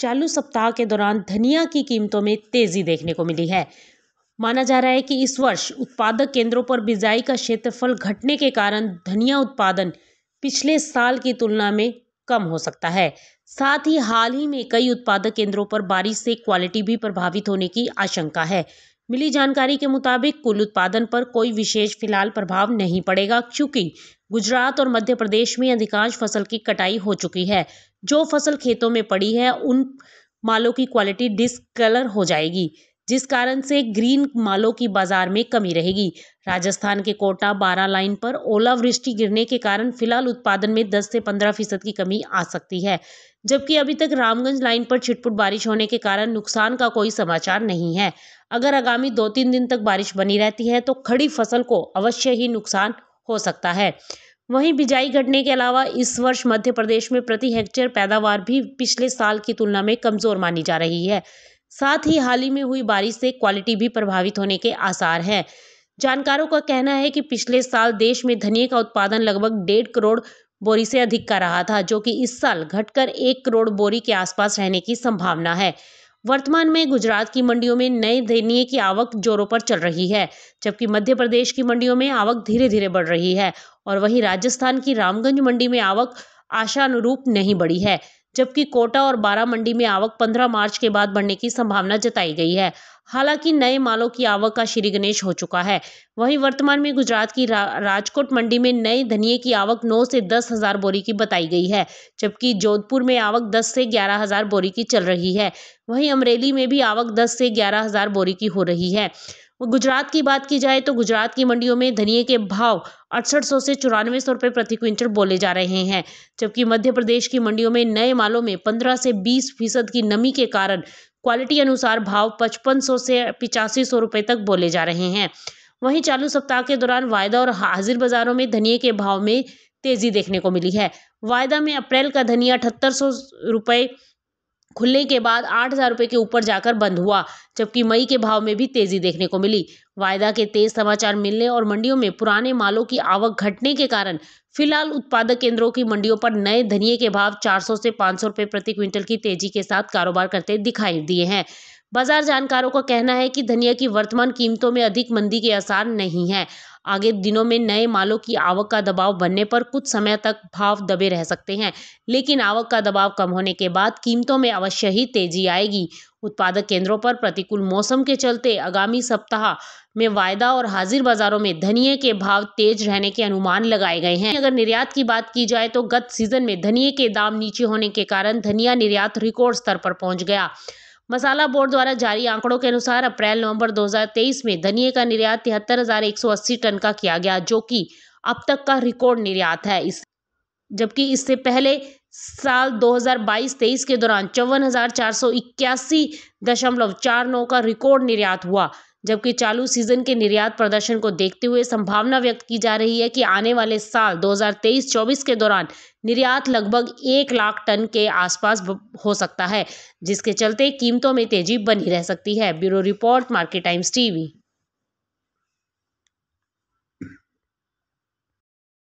चालू सप्ताह के दौरान धनिया की कीमतों में तेजी देखने को मिली है माना जा रहा है कि इस वर्ष उत्पादक केंद्रों पर बिजाई का क्षेत्रफल घटने के कारण धनिया उत्पादन पिछले साल की तुलना में कम हो सकता है साथ ही हाल ही में कई उत्पादक केंद्रों पर बारिश से क्वालिटी भी प्रभावित होने की आशंका है मिली जानकारी के मुताबिक कुल उत्पादन पर कोई विशेष फिलहाल प्रभाव नहीं पड़ेगा क्योंकि गुजरात और मध्य प्रदेश में अधिकांश फसल की कटाई हो चुकी है जो फसल खेतों में पड़ी है उन मालों की क्वालिटी डिसकलर हो जाएगी जिस कारण से ग्रीन मालों की बाजार में कमी रहेगी राजस्थान के कोटा बारह लाइन पर ओलावृष्टि गिरने के कारण फिलहाल उत्पादन में 10 से 15 फीसद की कमी आ सकती है जबकि अभी तक रामगंज लाइन पर छिटपुट बारिश होने के कारण नुकसान का कोई समाचार नहीं है अगर आगामी दो तीन दिन तक बारिश बनी रहती है तो खड़ी फसल को अवश्य ही नुकसान हो सकता है वहीं बिजाई घटने के अलावा इस वर्ष मध्य प्रदेश में प्रति हेक्टेयर पैदावार भी पिछले साल की तुलना में कमजोर मानी जा रही है साथ ही हाल ही में हुई बारिश से क्वालिटी भी प्रभावित होने के आसार हैं जानकारों का कहना है कि पिछले साल देश में धनिया का उत्पादन लगभग डेढ़ करोड़ बोरी से अधिक का रहा था जो कि इस साल घटकर एक करोड़ बोरी के आसपास रहने की संभावना है वर्तमान में गुजरात की मंडियों में नए धनिये की आवक जोरों पर चल रही है जबकि मध्य प्रदेश की मंडियों में आवक धीरे धीरे बढ़ रही है और वहीं राजस्थान की रामगंज मंडी में आवक आशानुरूप नहीं बढ़ी है जबकि कोटा और बारा मंडी में आवक 15 मार्च के बाद बढ़ने की संभावना जताई गई है हालांकि नए मालों की आवक का श्री गणेश हो चुका है वहीं वर्तमान में गुजरात की रा, राजकोट मंडी में नए धनिए की आवक नौ से दस हजार बोरी की बताई गई है जबकि जोधपुर में आवक दस से ग्यारह हजार बोरी की चल रही है वहीं अमरेली में भी आवक दस से ग्यारह हजार बोरी की हो रही है गुजरात की बात की जाए तो गुजरात की मंडियों में धनिए के भाव अड़सठ सौ से चौरानवे सौ रुपये प्रति क्विंटल बोले जा रहे हैं जबकि मध्य प्रदेश की मंडियों में नए मालों में पंद्रह से बीस फीसद की नमी के कारण क्वालिटी अनुसार भाव पचपन सौ से पिचासी सौ रुपये तक बोले जा रहे हैं वहीं चालू सप्ताह के दौरान वायदा और हाजिर बाजारों में धनिए के भाव में तेजी देखने को मिली है वायदा में अप्रैल का धनिया अठहत्तर सौ रुपये खुलने के बाद आठ हज़ार रुपये के ऊपर जाकर बंद हुआ जबकि मई के भाव में भी तेजी देखने को मिली वायदा के तेज समाचार मिलने और मंडियों में पुराने मालों की आवक घटने के कारण फिलहाल उत्पादक केंद्रों की मंडियों पर नए धनिये के भाव 400 से 500 रुपए प्रति क्विंटल की तेजी के साथ कारोबार करते दिखाई दिए हैं बाजार जानकारों का कहना है कि धनिया की वर्तमान कीमतों में अधिक मंदी के आसार नहीं है आगे दिनों में नए मालों की आवक का दबाव बनने पर कुछ समय तक भाव दबे रह सकते हैं लेकिन आवक का दबाव कम होने के बाद कीमतों में अवश्य ही तेजी आएगी उत्पादक केंद्रों पर प्रतिकूल मौसम के चलते आगामी सप्ताह में वायदा और हाजिर बाजारों में धनिए के भाव तेज रहने के अनुमान लगाए गए हैं अगर निर्यात की बात की जाए तो गत सीजन में धनिए के दाम नीचे होने के कारण धनिया निर्यात रिकॉर्ड स्तर पर पहुंच गया मसाला बोर्ड द्वारा जारी आंकड़ों के अनुसार अप्रैल नवंबर 2023 में धनिये का निर्यात तिहत्तर टन का किया गया जो कि अब तक का रिकॉर्ड निर्यात है इस जबकि इससे पहले साल दो हज़ार बाईस तेईस के दौरान चौवन हज़ार चार सौ इक्यासी दशमलव चार नौ का रिकॉर्ड निर्यात हुआ जबकि चालू सीजन के निर्यात प्रदर्शन को देखते हुए संभावना व्यक्त की जा रही है कि आने वाले साल 2023-24 के दौरान निर्यात लगभग एक लाख टन के आसपास हो सकता है जिसके चलते कीमतों में तेजी बनी रह सकती है bureau report market times TV